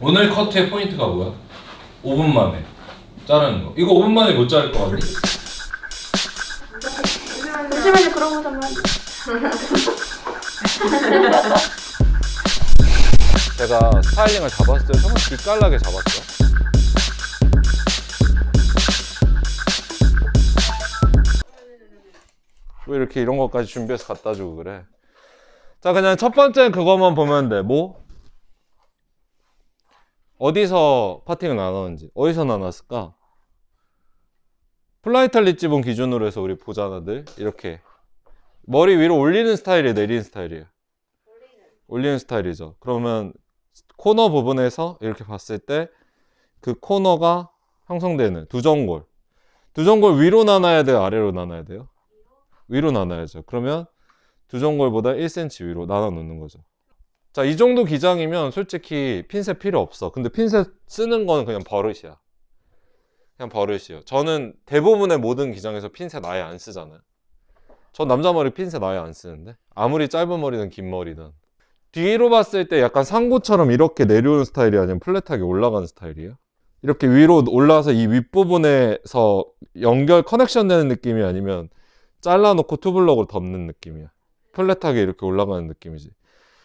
오늘 커트의 포인트가 뭐야? 5분 만에 자르는 거. 이거 5분 만에 못 자를 것 같아. 잠시만요, 그러고 잠만. 깐 제가 스타일링을 잡았을 때 정말 기깔나게 잡았죠. 왜 이렇게 이런 것까지 준비해서 갖다 주고 그래? 자, 그냥 첫 번째 그거만 보면 돼. 뭐? 어디서 파티를 나눴는지 어디서 나눴을까? 플라이탈리 지붕 기준으로 해서 우리 보자나들 이렇게 머리 위로 올리는 스타일이에요 내리는 스타일이에요? 올리는 스타일이죠 그러면 코너 부분에서 이렇게 봤을 때 그 코너가 형성되는 두정골 두정골 위로 나눠야 돼요? 아래로 나눠야 돼요? 위로 나눠야죠 그러면 두정골보다 1cm 위로 나눠 놓는 거죠 자, 이 정도 기장이면 솔직히 핀셋 필요 없어. 근데 핀셋 쓰는 거는 그냥 버릇이야. 그냥 버릇이요 저는 대부분의 모든 기장에서 핀셋 아예 안 쓰잖아요. 전 남자 머리 핀셋 아예 안 쓰는데 아무리 짧은 머리든 긴 머리든 뒤로 봤을 때 약간 상고처럼 이렇게 내려오는 스타일이 아니면 플랫하게 올라가는 스타일이에요? 이렇게 위로 올라와서 이 윗부분에서 연결 커넥션 되는 느낌이 아니면 잘라놓고 투블럭으로 덮는 느낌이야 플랫하게 이렇게 올라가는 느낌이지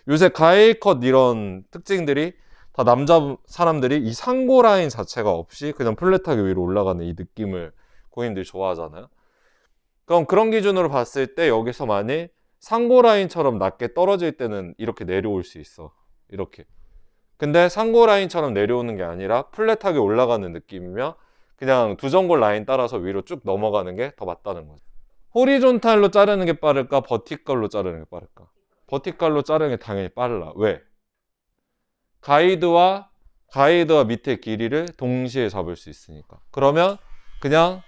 요새 가일컷 이런 특징들이 다 남자 사람들이 이 상고 라인 자체가 없이 그냥 플랫하게 위로 올라가는 이 느낌을 고인들이 좋아하잖아요. 그럼 그런 기준으로 봤을 때 여기서 만일 상고 라인처럼 낮게 떨어질 때는 이렇게 내려올 수 있어. 이렇게. 근데 상고 라인처럼 내려오는 게 아니라 플랫하게 올라가는 느낌이며 그냥 두정골 라인 따라서 위로 쭉 넘어가는 게 더 맞다는 거죠. 호리존탈로 자르는 게 빠를까 버티컬로 자르는 게 빠를까? 버티칼로 자르는 게 당연히 빨라. 왜? 가이드와 가이드와 밑에 길이를 동시에 잡을 수 있으니까. 그러면 그냥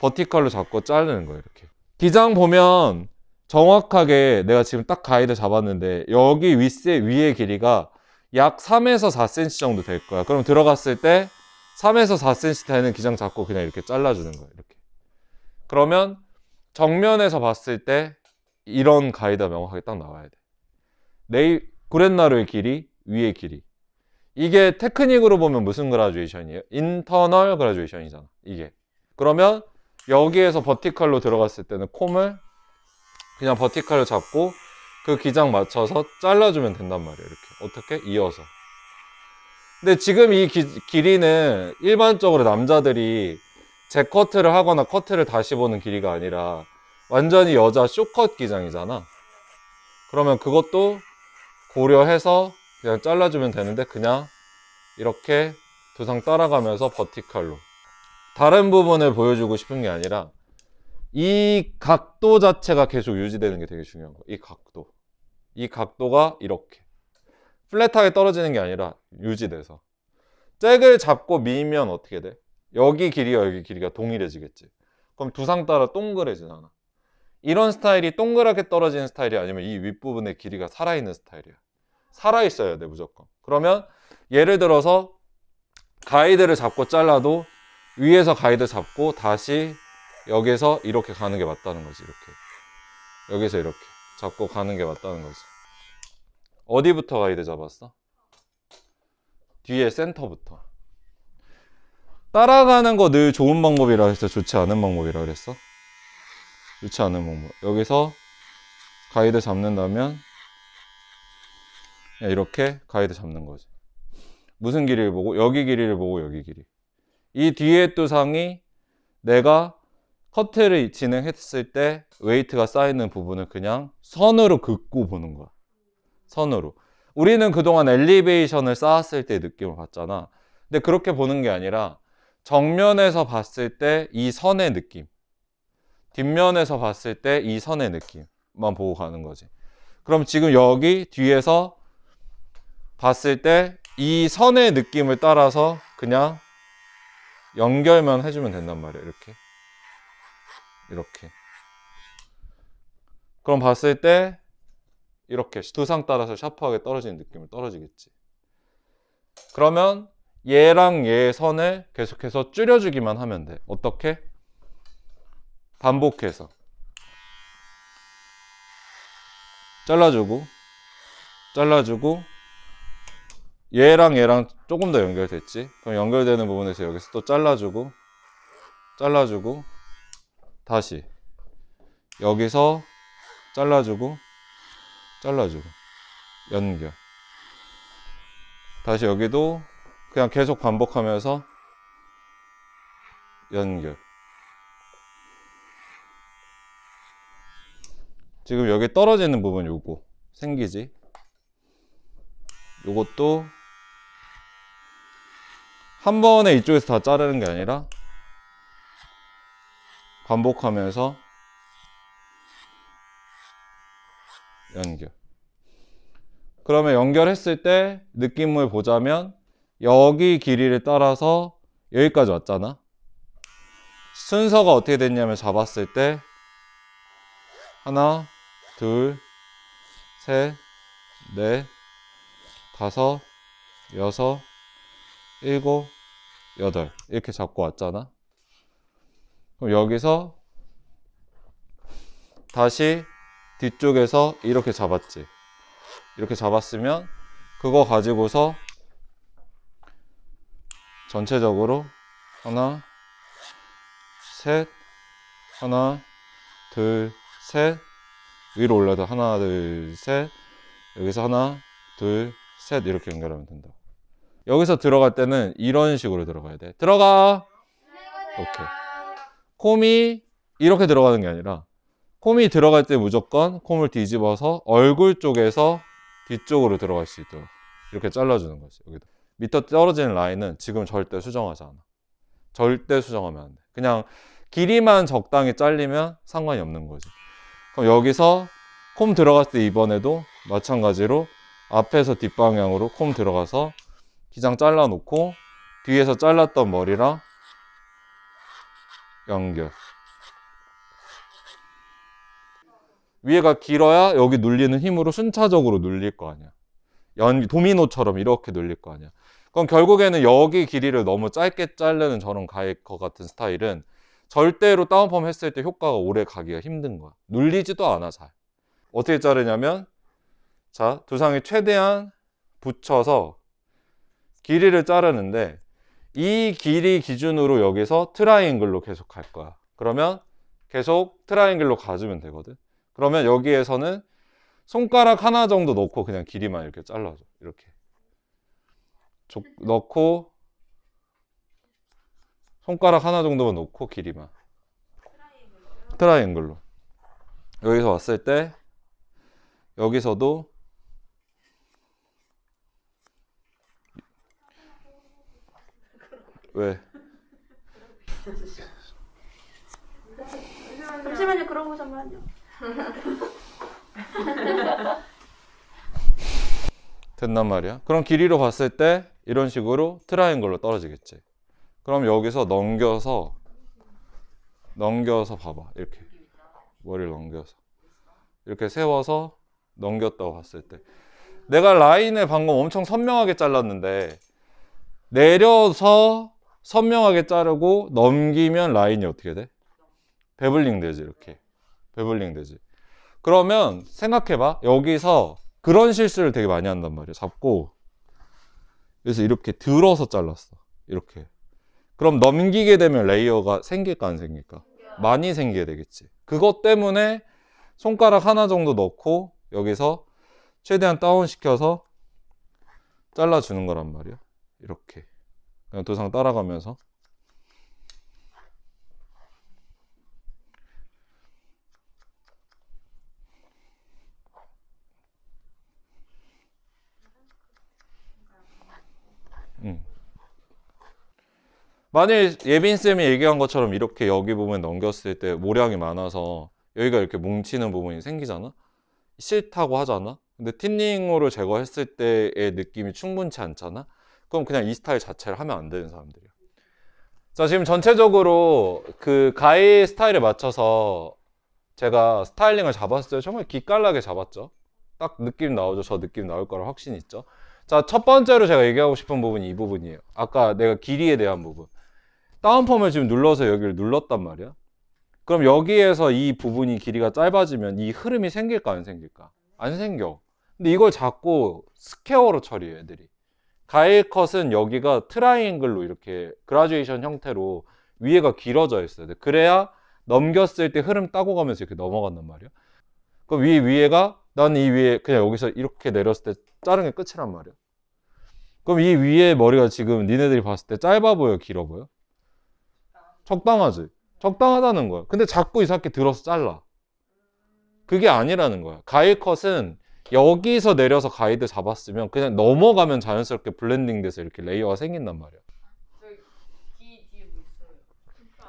버티칼로 잡고 자르는 거예요, 이렇게. 기장 보면 정확하게 내가 지금 딱 가이드 잡았는데 여기 윗세 위의 길이가 약 3에서 4cm 정도 될 거야. 그럼 들어갔을 때 3에서 4cm 되는 기장 잡고 그냥 이렇게 잘라주는 거예요, 이렇게. 그러면 정면에서 봤을 때 이런 가이드 명확하게 딱 나와야 돼. 내일 그랜나루의 길이 위의 길이. 이게 테크닉으로 보면 무슨 그라듀에이션이에요? 인터널 그라듀에이션이잖아. 이게. 그러면 여기에서 버티컬로 들어갔을 때는 콤을 그냥 버티컬을 잡고 그 기장 맞춰서 잘라주면 된단 말이에요. 이렇게. 어떻게? 이어서. 근데 지금 이 기, 길이는 일반적으로 남자들이 제 커트를 하거나 커트를 다시 보는 길이가 아니라 완전히 여자 쇼컷 기장이잖아. 그러면 그것도 고려해서 그냥 잘라주면 되는데 그냥 이렇게 두상 따라가면서 버티컬로 다른 부분을 보여주고 싶은 게 아니라 이 각도 자체가 계속 유지되는 게 되게 중요한 거예요. 이 각도. 이 각도가 이렇게. 플랫하게 떨어지는 게 아니라 유지돼서. 잭을 잡고 밀면 어떻게 돼? 여기 길이와 여기 길이가 동일해지겠지. 그럼 두상 따라 동그래지잖아. 이런 스타일이 동그랗게 떨어진 스타일이 아니면 이 윗부분의 길이가 살아있는 스타일이야. 살아있어야 돼, 무조건. 그러면 예를 들어서 가이드를 잡고 잘라도 위에서 가이드 잡고 다시 여기서 이렇게 가는 게 맞다는 거지, 이렇게. 여기서 이렇게 잡고 가는 게 맞다는 거지. 어디부터 가이드 잡았어? 뒤에 센터부터. 따라가는 거 늘 좋은 방법이라 했어? 좋지 않은 방법이라 그랬어? 넣지 않은 방법 여기서 가이드 잡는다면 이렇게 가이드 잡는 거지 무슨 길이를 보고 여기 길이를 보고 여기 길이 이 뒤에 두 상이 내가 커트를 진행했을 때 웨이트가 쌓이는 부분을 그냥 선으로 긋고 보는 거야 선으로 우리는 그동안 엘리베이션을 쌓았을 때 느낌을 봤잖아 근데 그렇게 보는 게 아니라 정면에서 봤을 때 이 선의 느낌 뒷면에서 봤을 때 이 선의 느낌만 보고 가는 거지. 그럼 지금 여기 뒤에서 봤을 때 이 선의 느낌을 따라서 그냥 연결만 해주면 된단 말이야. 이렇게. 이렇게. 그럼 봤을 때 이렇게 두상 따라서 샤프하게 떨어지는 느낌을 떨어지겠지. 그러면 얘랑 얘의 선을 계속해서 줄여주기만 하면 돼. 어떻게? 반복해서 잘라주고 잘라주고 얘랑 얘랑 조금 더 연결됐지 그럼 연결되는 부분에서 여기서 또 잘라주고 잘라주고 다시 여기서 잘라주고 잘라주고 연결 다시 여기도 그냥 계속 반복하면서 연결 지금 여기 떨어지는 부분 요거 생기지 요것도 한 번에 이쪽에서 다 자르는 게 아니라 반복하면서 연결 그러면 연결했을 때 느낌을 보자면 여기 길이를 따라서 여기까지 왔잖아 순서가 어떻게 됐냐면 잡았을 때 하나 둘, 셋, 넷, 다섯, 여섯, 일곱, 여덟 이렇게 잡고 왔잖아. 그럼 여기서 다시 뒤쪽에서 이렇게 잡았지. 이렇게 잡았으면 그거 가지고서 전체적으로 하나, 셋, 하나, 둘, 셋, 위로 올려도 하나 둘셋 여기서 하나 둘셋 이렇게 연결하면 된다 여기서 들어갈 때는 이런 식으로 들어가야 돼 들어가 오케이 콤이 이렇게 들어가는 게 아니라 콤이 들어갈 때 무조건 콤을 뒤집어서 얼굴 쪽에서 뒤쪽으로 들어갈 수 있도록 이렇게 잘라주는 거지 여기도 밑에 떨어지는 라인은 지금 절대 수정하지 않아 절대 수정하면 안돼 그냥 길이만 적당히 잘리면 상관이 없는 거지 그럼 여기서 콤 들어갔을 때 이번에도 마찬가지로 앞에서 뒷방향으로 콤 들어가서 기장 잘라놓고 뒤에서 잘랐던 머리랑 연결 위에가 길어야 여기 눌리는 힘으로 순차적으로 눌릴 거 아니야 연 도미노처럼 이렇게 눌릴 거 아니야 그럼 결국에는 여기 길이를 너무 짧게 자르는 저런 가이커 같은 스타일은 절대로 다운펌 했을 때 효과가 오래 가기가 힘든 거야. 눌리지도 않아, 잘. 어떻게 자르냐면 자, 두상이 최대한 붙여서 길이를 자르는데 이 길이 기준으로 여기서 트라이앵글로 계속 갈 거야. 그러면 계속 트라이앵글로 가주면 되거든. 그러면 여기에서는 손가락 하나 정도 넣고 그냥 길이만 이렇게 잘라줘. 이렇게. 넣고 손가락 하나 정도만 놓고 길이만 트라이앵글로 여기서 왔을 때 여기서도 왜? 잠시만요. 그러고 잠만요. 됐단 말이야. 그럼 길이로 봤을 때 이런 식으로 트라이앵글로 떨어지겠지. 그럼 여기서 넘겨서 넘겨서 봐봐 이렇게 머리를 넘겨서 이렇게 세워서 넘겼다고 봤을 때 내가 라인을 방금 엄청 선명하게 잘랐는데 내려서 선명하게 자르고 넘기면 라인이 어떻게 돼? 베블링 되지 이렇게 베블링 되지 그러면 생각해봐 여기서 그런 실수를 되게 많이 한단 말이야 잡고 그래서 이렇게 들어서 잘랐어 이렇게 그럼 넘기게 되면 레이어가 생길까 안 생길까? 많이 생기게 되겠지. 그것 때문에 손가락 하나 정도 넣고 여기서 최대한 다운시켜서 잘라주는 거란 말이야. 이렇게. 그냥 도상 따라가면서. 응. 만일 예빈쌤이 얘기한 것처럼 이렇게 여기 부분 넘겼을 때 모량이 많아서 여기가 이렇게 뭉치는 부분이 생기잖아? 싫다고 하잖아? 근데 틴닝으로 제거했을 때의 느낌이 충분치 않잖아? 그럼 그냥 이 스타일 자체를 하면 안 되는 사람들이야. 자, 지금 전체적으로 그 가이 스타일에 맞춰서 제가 스타일링을 잡았어요. 정말 기깔나게 잡았죠. 딱 느낌 나오죠. 저 느낌 나올 거라 확신 있죠. 자, 첫 번째로 제가 얘기하고 싶은 부분이 이 부분이에요. 아까 내가 길이에 대한 부분. 다운펌을 지금 눌러서 여기를 눌렀단 말이야. 그럼 여기에서 이 부분이 길이가 짧아지면 이 흐름이 생길까 안 생길까? 안 생겨. 근데 이걸 자꾸 스퀘어로 처리해 애들이. 가일 컷은 여기가 트라이앵글로 이렇게 그라듀에이션 형태로 위에가 길어져 있어야 돼. 그래야 넘겼을 때 흐름 따고 가면서 이렇게 넘어간단 말이야. 그럼 위 위에가 난 이 위에 그냥 여기서 이렇게 내렸을 때 자른 게 끝이란 말이야. 그럼 이 위에 머리가 지금 니네들이 봤을 때 짧아 보여, 길어 보여? 적당하지. 적당하다는 거야. 근데 자꾸 이 새끼 들어서 잘라. 그게 아니라는 거야. 가일 컷은 여기서 내려서 가이드 잡았으면 그냥 넘어가면 자연스럽게 블렌딩 돼서 이렇게 레이어가 생긴단 말이야.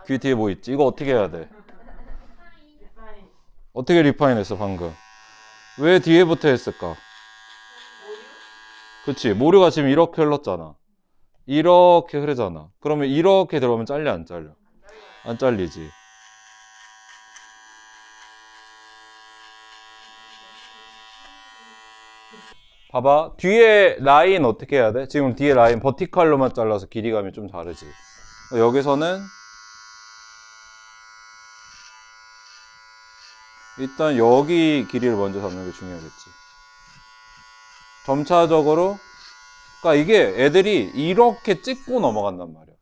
귀 뒤에 뭐있지 이거 어떻게 해야 돼? 어떻게 리파인 했어, 방금? 왜 뒤에부터 했을까? 그치. 모류가 지금 이렇게 흘렀잖아. 이렇게 흐르잖아. 그러면 이렇게 들어오면 잘려, 안 잘려? 안 잘리지. 봐봐. 뒤에 라인 어떻게 해야 돼? 지금 뒤에 라인 버티컬로만 잘라서 길이감이 좀 다르지. 여기서는 일단 여기 길이를 먼저 잡는 게 중요하겠지. 점차적으로 그러니까 이게 애들이 이렇게 찍고 넘어간단 말이야.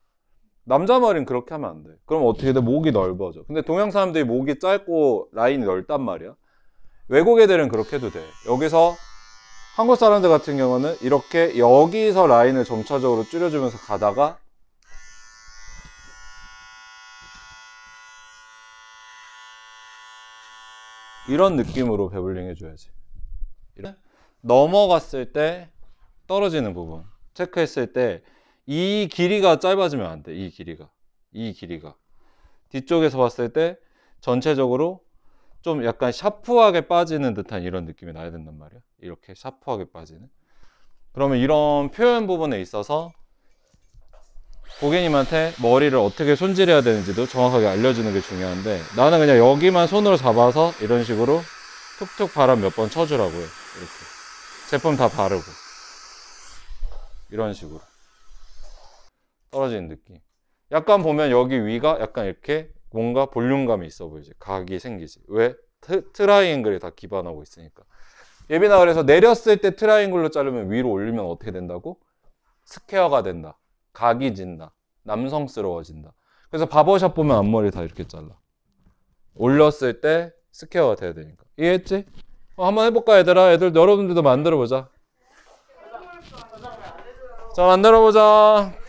남자 말은 그렇게 하면 안 돼. 그럼 어떻게 돼? 목이 넓어져. 근데 동양 사람들이 목이 짧고 라인이 넓단 말이야. 외국 애들은 그렇게 해도 돼. 여기서 한국 사람들 같은 경우는 이렇게 여기서 라인을 점차적으로 줄여주면서 가다가 이런 느낌으로 배블링 해줘야지 이런. 넘어갔을 때 떨어지는 부분 체크했을 때이 길이가 짧아지면 안 돼. 이 길이가. 이 길이가. 뒤쪽에서 봤을 때 전체적으로 좀 약간 샤프하게 빠지는 듯한 이런 느낌이 나야 된단 말이야. 이렇게 샤프하게 빠지는. 그러면 이런 표현 부분에 있어서 고객님한테 머리를 어떻게 손질해야 되는지도 정확하게 알려주는 게 중요한데 나는 그냥 여기만 손으로 잡아서 이런 식으로 툭툭 바람 몇 번 쳐주라고요. 이렇게. 제품 다 바르고. 이런 식으로. 떨어지는 느낌. 약간 보면 여기 위가 약간 이렇게 뭔가 볼륨감이 있어 보이지. 각이 생기지. 왜? 트, 트라이앵글이다 기반하고 있으니까. 예비나 그래서 내렸을 때 트라이앵글로 자르면 위로 올리면 어떻게 된다고? 스퀘어가 된다. 각이 진다. 남성스러워진다. 그래서 바버샵 보면 앞머리 다 이렇게 잘라. 올렸을 때 스퀘어가 돼야 되니까. 이해했지? 어, 한번 해볼까 얘들아? 애들 여러분들도 만들어보자. 자 만들어보자.